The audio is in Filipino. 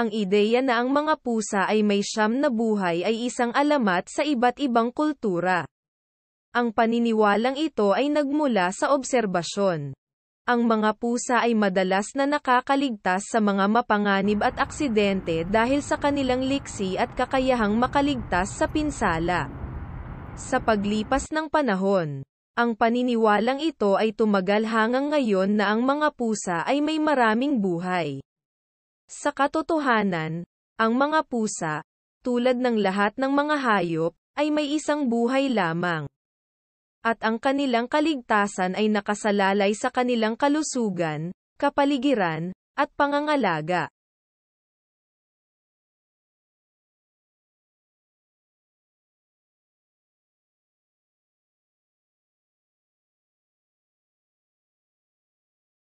Ang ideya na ang mga pusa ay may siyam na buhay ay isang alamat sa iba't ibang kultura. Ang paniniwalang ito ay nagmula sa obserbasyon. Ang mga pusa ay madalas na nakakaligtas sa mga mapanganib at aksidente dahil sa kanilang liksi at kakayahang makaligtas sa pinsala. Sa paglipas ng panahon, ang paniniwalang ito ay tumagal hanggang ngayon na ang mga pusa ay may maraming buhay. Sa katotohanan, ang mga pusa, tulad ng lahat ng mga hayop, ay may isang buhay lamang. At ang kanilang kaligtasan ay nakasalalay sa kanilang kalusugan, kapaligiran, at pangangalaga.